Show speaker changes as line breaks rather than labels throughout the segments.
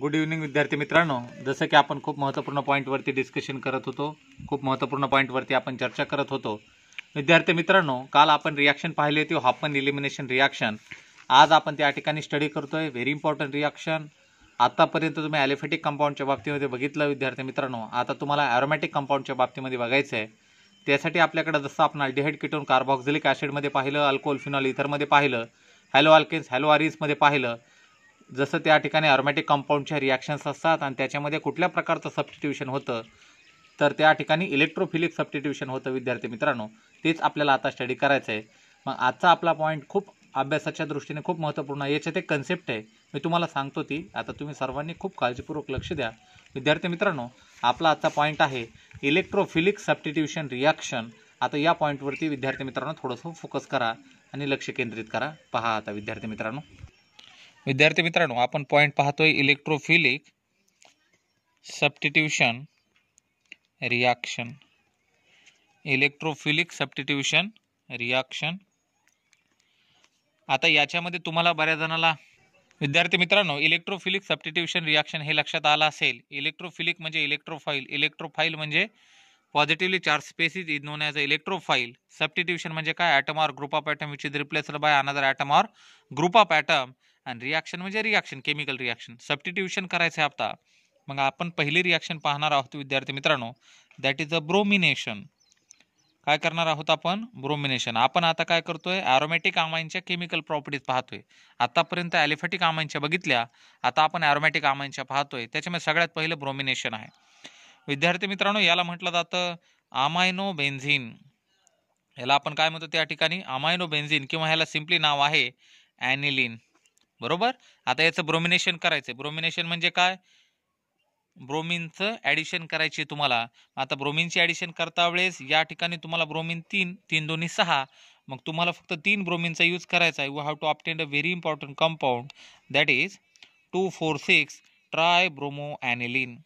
Good evening विद्यार्थी मित्रांनो जसं की आपण खूप महत्त्वपूर्ण पॉईंटवरती डिस्कशन करत होतो खूप महत्त्वपूर्ण पॉईंटवरती आपण चर्चा करत होतो विद्यार्थी मित्रांनो काल आपण रिॲक्शन पाहिली होती हॉपन इलिमिनेशन रिॲक्शन आज आपण त्या ठिकाणी स्टडी करतोय व्हेरी इम्पॉर्टंट रिॲक्शन आतापर्यंत तुम्ही ॲलिफेटिक कंपाऊंडच्या बाबतीमध्ये बघितलं विद्यार्थी मित्रांनो आता तुम्हाला ॲरोमॅटिक कंपाऊंडच्या बाबतीमध्ये बघायचं आहे त्यासाठी आपल्याकडे जसं आपण अल्डिहाइड किटोन कार्बॉक्झिलिक ॲसिडमध्ये पाहिलं अल्कोहोल फिनॉल इथरमध्ये पाहिलं हॅलो अल्केन्स हॅलो आरिसमध्ये पाहिलं जसं त्या ठिकाणी अरोमॅटिक कंपाऊंडच्या रिॲक्शन्स असतात आणि त्याच्यामध्ये कुठल्या प्रकारचं सबस्टिट्युशन होतं तर त्या ठिकाणी इलेक्ट्रोफिलिक सबस्टिट्युशन होतं विद्यार्थी मित्रांनो तेच आपल्याला आता स्टडी करायचं आहे मग आजचा आपला पॉईंट खूप अभ्यासाच्या दृष्टीने खूप महत्त्वपूर्ण आहे याच्यात एक कन्सेप्ट आहे मी तुम्हाला सांगतो ती आता तुम्ही सर्वांनी खूप काळजीपूर्वक लक्ष द्या विद्यार्थी मित्रांनो आपला आजचा पॉईंट आहे इलेक्ट्रोफिलिक सबस्टिट्युशन रिॲक्शन आता या पॉईंटवरती विद्यार्थी मित्रांनो थोडंसं फोकस करा आणि लक्ष केंद्रित करा पहा आता विद्यार्थी मित्रांनो विद्यार्थी मित्रांनो आपण पॉईंट पाहतोय electrophilic substitution reaction electrophilic substitution reaction आता याच्यामध्ये तुम्हाला बऱ्याच जणाला विद्यार्थी मित्रांनो इलेक्ट्रोफिलिक सबस्टिट्यूशन रिॲक्शन हे लक्षात आलं असेल इलेक्ट्रोफिलिक म्हणजे इलेक्ट्रोफाईल इलेक्ट्रोफाईल म्हणजे positively charge species is known as a electrophile substitution म्हणजे काय atom or group of atom which is replaced by another atom or group of atom आणि रिॲक्शन म्हणजे रिॲक्शन केमिकल रिॲक्शन सबटिट्युशन करायचं आहे आता मग आपण पहिली रिॲक्शन पाहणार आहोत विद्यार्थी मित्रांनो दॅट इज अ ब्रोमिनेशन काय करणार आहोत आपण ब्रोमिनेशन आपण आता काय करतोय ॲरोमॅटिक आमाईनच्या केमिकल प्रॉपर्टीज पाहतोय आतापर्यंत ॲलिफॅटिक आमाईनच्या बघितल्या आता आपण ॲरोमॅटिक आमाईनच्या पाहतोय त्याच्यामध्ये सगळ्यात पहिलं ब्रोमिनेशन आहे विद्यार्थी मित्रांनो याला म्हटलं जातं आमायनो बेन्झिन याला आपण काय म्हणतो त्या ठिकाणी आमायनो बेन्झिन किंवा ह्याला सिम्पली नाव आहे ॲनिलिन बरोबर आता याचं ब्रोमिनेशन करायचं ब्रोमिनेशन म्हणजे काय ब्रोमिनचं ॲडिशन करायची तुम्हाला आता ब्रोमिनची ॲडिशन करता वेळेस या ठिकाणी तुम्हाला ब्रोमिन तीन तीन दोन्ही सहा मग तुम्हाला फक्त तीन ब्रोमिनचा यूज करायचा आहे we have to obtain a very important compound that is two four six tri bromo aniline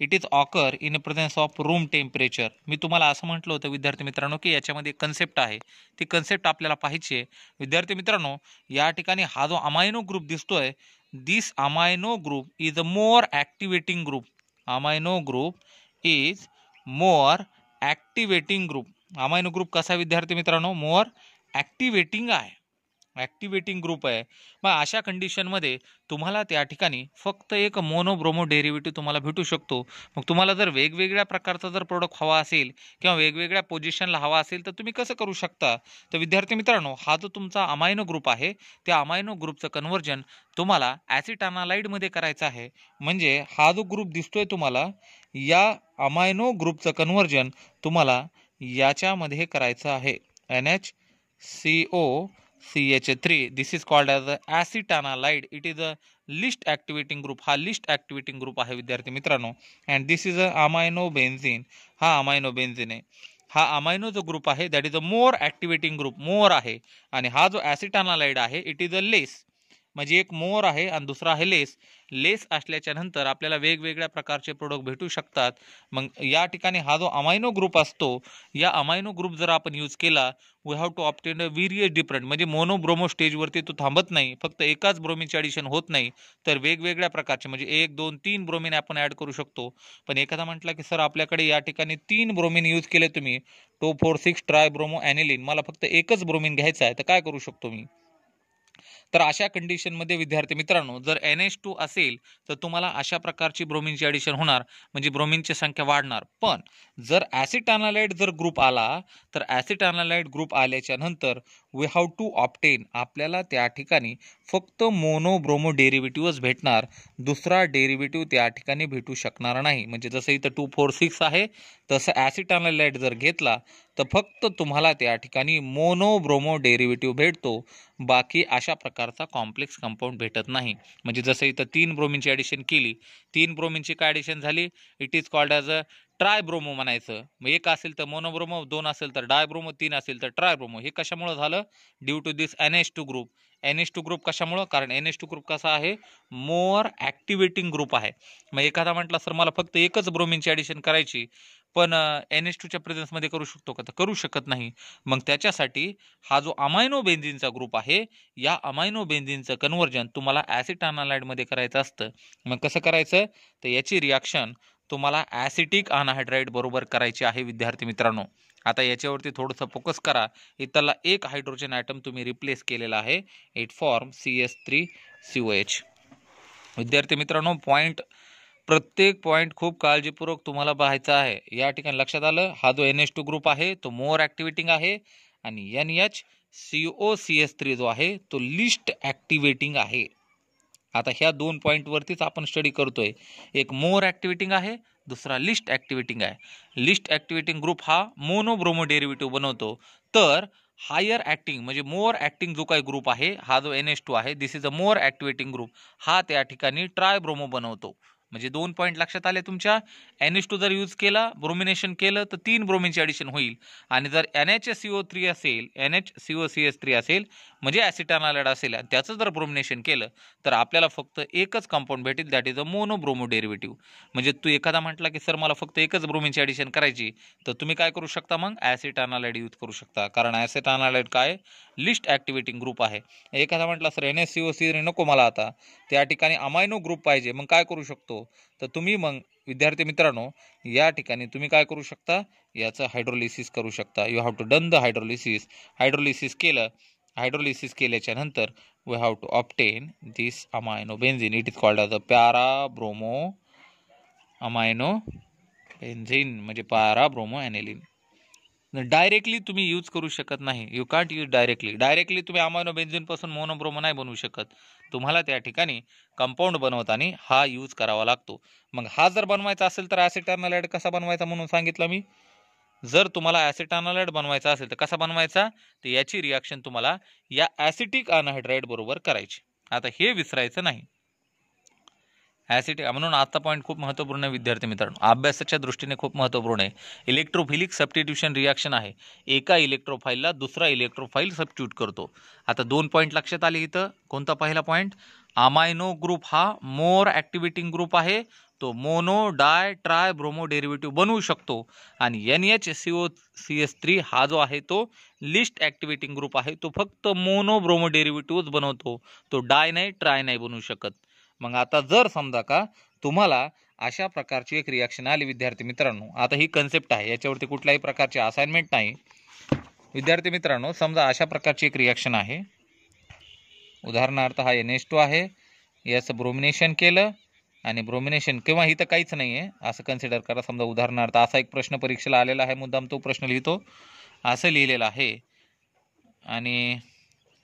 it is occur in presence of room temperature मी तुम्हाला असं म्हटलं होतं विद्यार्थी मित्रांनो की याच्यामध्ये कन्सेप्ट आहे ती कन्सेप्ट आपल्याला पाहिजे विद्यार्थी मित्रांनो या ठिकाणी हा जो अमायनो ग्रुप दिसतोय this amino group is a more activating group amino group is more activating group amino group कसा विद्यार्थी मित्रांनो मोर ॲक्टिवेटिंग आहे ॲक्टिवेटिंग ग्रुप आहे मग अशा कंडिशनमध्ये तुम्हाला त्या ठिकाणी फक्त एक मोनोब्रोमो डेरिव्हेटिव्ह तुम्हाला भेटू शकतो मग तुम्हाला जर वेगवेगळ्या प्रकारचा जर प्रोडक्ट हवा असेल किंवा वेगवेगळ्या पोझिशनला हवा असेल तर तुम्ही कसं करू शकता तर विद्यार्थी मित्रांनो हा जो तुमचा अमायनो ग्रुप आहे त्या अमायनो ग्रुपचं कन्व्हर्जन तुम्हाला ॲसिटानालाईडमध्ये करायचं आहे म्हणजे हा जो ग्रुप दिसतोय तुम्हाला या अमायनो ग्रुपचं कन्व्हर्जन तुम्हाला याच्यामध्ये करायचं आहे N H C O C H three this is called called a acetanilide. It is a least activating group हा लिस्ट ॲक्टिवेटिंग ग्रुप आहे विद्यार्थी मित्रांनो and this is a amino benzene हा अमायनो बेन्झिन आहे हा अमायनो जो group आहे that is a more activating group more आहे आणि हा जो ॲसिटानालाइड आहे इट इज अ लेस म्हणजे एक मोर आहे आणि दुसरा आहे लेस लेस असल्याच्या नंतर आपल्याला वेगवेगळ्या प्रकारचे प्रोडक्ट भेटू शकतात मग या ठिकाणी हा जो अमायनो ग्रुप असतो या अमायनो ग्रुप जर आपण यूज केला we have to obtain a various different म्हणजे मोनो ब्रोमो स्टेजवरती तो थांबत नाही फक्त एकाच ब्रोमीनचे ॲडिशन होत नाही तर वेगवेगळ्या प्रकारचे म्हणजे एक दोन तीन ब्रोमिन आपण ॲड करू शकतो पण एखादा म्हटला की सर आपल्याकडे या ठिकाणी तीन ब्रोमिन यूज केले तुम्ही two four six tri bromo aniline मला फक्त एकच ब्रोमिन घ्यायचा आहे तर काय करू शकतो मी तर अशा कंडिशनमध्ये विद्यार्थी मित्रांनो जर एन एच टू असेल तर तुम्हाला अशा प्रकारची ब्रोमिनची ॲडिशन होणार म्हणजे ब्रोमिनची संख्या वाढणार पण जर ॲसिटानालाइट जर ग्रुप आला तर ॲसिटानालाइट ग्रुप आल्याच्या नंतर वी हॅव टू ऑप्टेन आपल्याला त्या ठिकाणी फक्त मोनोब्रोमो डेरिव्हेटिव्हच भेटणार दुसरा डेरिव्हेटिव्ह त्या ठिकाणी भेटू शकणार नाही म्हणजे जसं इथं टू फोर सिक्स आहे तसं ॲसिटानालाइट जर घेतला तर फक्त तुम्हाला त्या ठिकाणी मोनोब्रोमो डेरिव्हेटिव्ह भेटतो बाकी अशा अशा प्रकारचा कॉम्प्लेक्स कंपाऊंड भेटत नाही म्हणजे जसं इथं तीन ब्रोमिनची ॲडिशन केली तीन ब्रोमिनची काय ॲडिशन झाली it is called as a tri bromo म्हणायचं मग एक असेल तर मोनोब्रोमो दोन असेल तर ब्रोमो तीन असेल तर ब्रोमो हे कशामुळे झालं due to this N H two group N H two group कशामुळं कारण एन एच टू ग्रुप कसा आहे मोर ॲक्टिवेटिंग ग्रुप आहे मग एखादा म्हटला सर मला फक्त एकच ब्रोमिनची ॲडिशन करायची पण एन एच टूच्या प्रेझेन्समध्ये करू शकतो का तर करू शकत नाही मग त्याच्यासाठी हा जो अमायनो बेंझिनचा ग्रुप आहे या अमायनो बेंझिनचं कन्व्हर्जन तुम्हाला ॲसिड अनालाइडमध्ये करायचं असतं मग कसं करायचं तर याची रिॲक्शन तुम्हाला ॲसिटिक अनहायड्राईड बरोबर करायची आहे विद्यार्थी मित्रांनो आता याच्यावरती थोडंसं फोकस करा इतरला एक हायड्रोजन ॲटम तुम्ही रिप्लेस केलेला आहे it form C S three C O H विद्यार्थी मित्रांनो पॉईंट प्रत्येक पॉईंट खूप काळजीपूर्वक तुम्हाला पाहायचा आहे या ठिकाणी लक्षात आलं हा जो एन एच टू ग्रुप आहे तो मोर ॲक्टिव्हेटिंग आहे आणि N H C O C S three जो आहे तो लिस्ट ॲक्टिवेटिंग आहे आता ह्या दोन पॉईंटवरतीच आपण स्टडी करतोय एक मोर ॲक्टिव्हेटिंग आहे दुसरा लिस्ट ॲक्टिव्हेटिंग आहे लिस्ट ॲक्टिव्हेटिंग ग्रुप हा मोनोब्रोमो डेरिव्हेटिव्ह बनवतो तर हायर ॲक्टिंग म्हणजे मोर ॲक्टिंग जो काही ग्रुप आहे हा जो एन एस टू आहे दिस इज अ मोर ॲक्टिव्हेटिंग ग्रुप हा त्या ठिकाणी ट्राय ब्रोमो बनवतो म्हणजे दोन पॉईंट लक्षात आले तुमच्या एन एच टू जर यूज केला ब्रोमिनेशन केलं तर तीन ब्रोमिनचे ॲडिशन होईल आणि जर N H C O three असेल N H C O C S three असेल म्हणजे ॲसिटानालेड असेल आणि त्याचं जर ब्रोमिनेशन केलं तर आपल्याला फक्त एकच कंपाऊंड भेटेल that is a mono bromo derivative म्हणजे तू एखादा म्हटला की सर मला फक्त एकच ब्रोमिनची ॲडिशन करायची तर तुम्ही काय करू शकता मग ॲसिटानालाइड यूज करू शकता कारण ॲसिटानालाइड काय लिस्ट ॲक्टिव्हेटिंग ग्रुप आहे एखादा म्हटला sir N S C O C नको मला आता त्या ठिकाणी अमायनो ग्रुप पाहिजे मग काय करू शकतो तर तुम्ही मग विद्यार्थी मित्रांनो या ठिकाणी तुम्ही काय करू शकता याचं हायड्रोलिसिस करू शकता you have to done the hydrolysis hydrolysis केलं हायड्रोलिसिस केल्याच्या नंतर we have to obtain this amino benzene it is called as a para bromo amino benzene म्हणजे पॅरा ब्रोमो ॲनेलिन डायरेक्टली तुम्ही यूज करू शकत नाही you can't use directly directly तुम्ही amino पासून मोनोब्रोमो नाही बनवू शकत तुम्हाला त्या ठिकाणी कंपाऊंड बनवताना हा यूज करावा लागतो मग हा जर बनवायचा असेल तर ॲसिटर्नलाइड कसा बनवायचा म्हणून सांगितलं मी जर तुम्हाला ॲसिटर्नलाइड बनवायचा असेल तर कसा बनवायचा तर याची रिॲक्शन तुम्हाला या ॲसिटिक अनहायड्राईड बरोबर करायची आता हे विसरायचं नाही ॲसिटी म्हणून आता पॉईंट खूप महत्त्वपूर्ण आहे विद्यार्थी मित्रांनो अभ्यासाच्या दृष्टीने खूप महत्त्वपूर्ण आहे इलेक्ट्रोफिलिक सबस्टिट्यूशन रिॲक्शन आहे एका इलेक्ट्रोफाईलला दुसरा इलेक्ट्रोफाईल सबस्टिट्यूट करतो आता दोन पॉईंट लक्षात आले इथं कोणता पहिला पॉईंट अमायनो ग्रुप हा मोर ॲक्टिव्हिटिंग ग्रुप आहे तो mono di tri bromo derivative बनवू शकतो आणि N H C O C S three हा जो आहे तो लिस्ट ॲक्टिव्हेटिंग ग्रुप आहे तो फक्त मोनो ब्रोमो डेरिव्हेटिव्हच बनवतो तो डाय नाही ट्राय नाही बनवू शकत मग आता जर समजा का तुम्हाला अशा प्रकारची एक रिॲक्शन आली विद्यार्थी मित्रांनो आता ही कन्सेप्ट आहे याच्यावरती कुठल्याही प्रकारची असाइनमेंट नाही विद्यार्थी मित्रांनो समजा अशा प्रकारची एक रिॲक्शन आहे उदाहरणार्थ हा एन एस टू आहे याचं ब्रोमिनेशन केलं आणि ब्रोमिनेशन किंवा इथं काहीच नाही आहे असं कन्सिडर करा समजा उदाहरणार्थ असा एक प्रश्न परीक्षेला आलेला आहे मुद्दाम तो प्रश्न लिहितो असं लिहिलेलं आहे आणि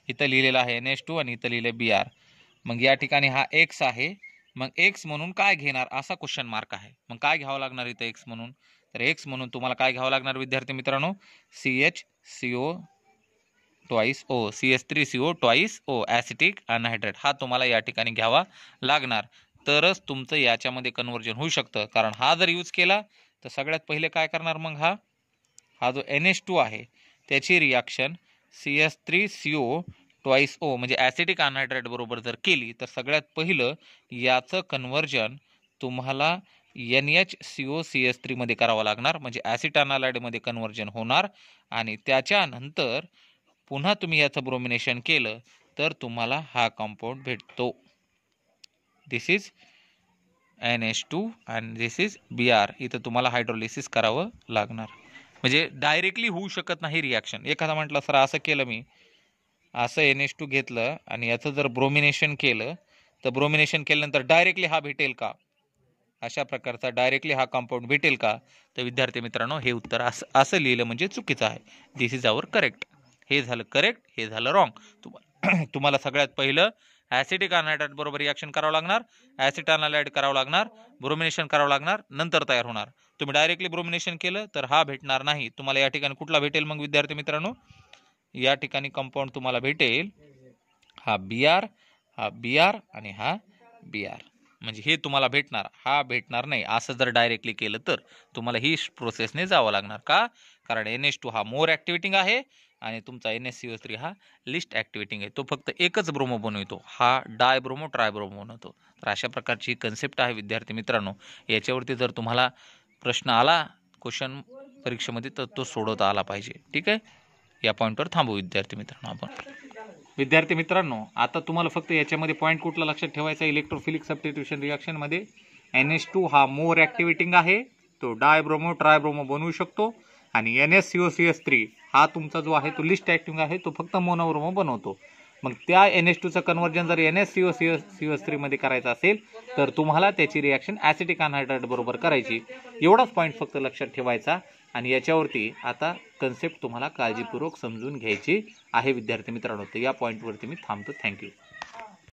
इथं लिहिलेलं आहे एन एस टू आणि इथं लिहिलं बी आर मग या ठिकाणी हा एक्स आहे मग एक्स म्हणून काय घेणार असा क्वेश्चन मार्क आहे मग काय घ्यावं लागणार इथं एक्स म्हणून तर एक्स म्हणून तुम्हाला काय घ्यावं लागणार विद्यार्थी मित्रांनो C H C O twice O C S three C O twice O acetic anhydride हा तुम्हाला या ठिकाणी घ्यावा लागणार तरच तुमचं याच्यामध्ये कन्वर्जन होऊ शकतं कारण हा जर यूज केला तर सगळ्यात पहिले काय करणार मग हा हा जो एन एस टू आहे त्याची reaction C S three C O twice O म्हणजे ॲसिटिक अनहायड्रेट बरोबर जर केली तर सगळ्यात पहिलं याचं कन्व्हर्जन तुम्हाला N H C O C S थ्रीमध्ये करावं लागणार म्हणजे ॲसिट अनालायडमध्ये कन्व्हर्जन होणार आणि त्याच्यानंतर पुन्हा तुम्ही याचं ब्रोमिनेशन केलं तर तुम्हाला हा कंपाऊंड भेटतो this is N H two and this is B R इथं तुम्हाला हायड्रोलिसिस करावं लागणार म्हणजे डायरेक्टली होऊ शकत नाही रिॲक्शन एखादा म्हटलं सर असं केलं मी असं एन एच टू घेतलं आणि याचं जर ब्रोमिनेशन केलं तर ब्रोमिनेशन केल्यानंतर डायरेक्टली हा भेटेल का अशा प्रकारचा डायरेक्टली हा कंपाऊंड भेटेल का तर विद्यार्थी मित्रांनो हे उत्तर असं असं लिहिलं म्हणजे चुकीचं आहे दिस इज आवर करेक्ट हे झालं करेक्ट हे झालं रॉंग तुम्हाला तुम्हाला सगळ्यात पहिलं ऍसिडिक अनालाइट बरोबर रिॲक्शन करावं लागणार ऍसिड अनालाइट करावं लागणार ब्रोमिनेशन करावं लागणार नंतर तयार होणार तुम्ही डायरेक्टली ब्रोमिनेशन केलं तर हा भेटणार नाही तुम्हाला या ठिकाणी कुठला भेटेल मग विद्यार्थी मित्रांनो या ठिकाणी कंपाऊंड तुम्हाला भेटेल हा बी आर हा बी आर आणि हा बी आर म्हणजे हे तुम्हाला भेटणार हा भेटणार नाही असं जर डायरेक्टली केलं तर तुम्हाला ही प्रोसेसने जावं लागणार का कारण एन एस टू हा मोर ॲक्टिव्हेटिंग आहे आणि तुमचा एन एस सी थ्री हा लिस्ट ॲक्टिव्हेटिंग आहे तो फक्त एकच ब्रोमो बनवतो हा डाय ब्रोमो ट्राय ब्रोमो बनवतो तर अशा प्रकारची कन्सेप्ट आहे विद्यार्थी मित्रांनो याच्यावरती जर तुम्हाला प्रश्न आला क्वेश्चन परीक्षेमध्ये तर तो सोडवता आला पाहिजे ठीक आहे या पॉईंटवर थांबू विद्यार्थी मित्रांनो आपण विद्यार्थी मित्रांनो आता तुम्हाला फक्त याच्यामध्ये पॉईंट कुठला लक्षात ठेवायचा इलेक्ट्रोफिलिक सबस्टिट्यूशन रिॲक्शनमध्ये एन एस टू हा मोर ॲक्टिव्हेटिंग आहे तो डायब्रोमो ट्रायब्रोमो बनवू शकतो आणि N S O C S three हा तुमचा जो आहे तो लिस्ट ॲक्टिव्ह आहे तो फक्त मोनोब्रोमो बनवतो मग त्या एन एस टूचं कन्वर्जन जर N S C O C S थ्रीमध्ये करायचं असेल तर तुम्हाला त्याची रिॲक्शन ॲसिटिक अनहायड्रेट बरोबर करायची एवढाच पॉईंट फक्त लक्षात ठेवायचा आणि याच्यावरती आता कन्सेप्ट तुम्हाला काळजीपूर्वक समजून घ्यायची आहे विद्यार्थी मित्रांनो तर या पॉईंटवरती मी थांबतो थँक्यू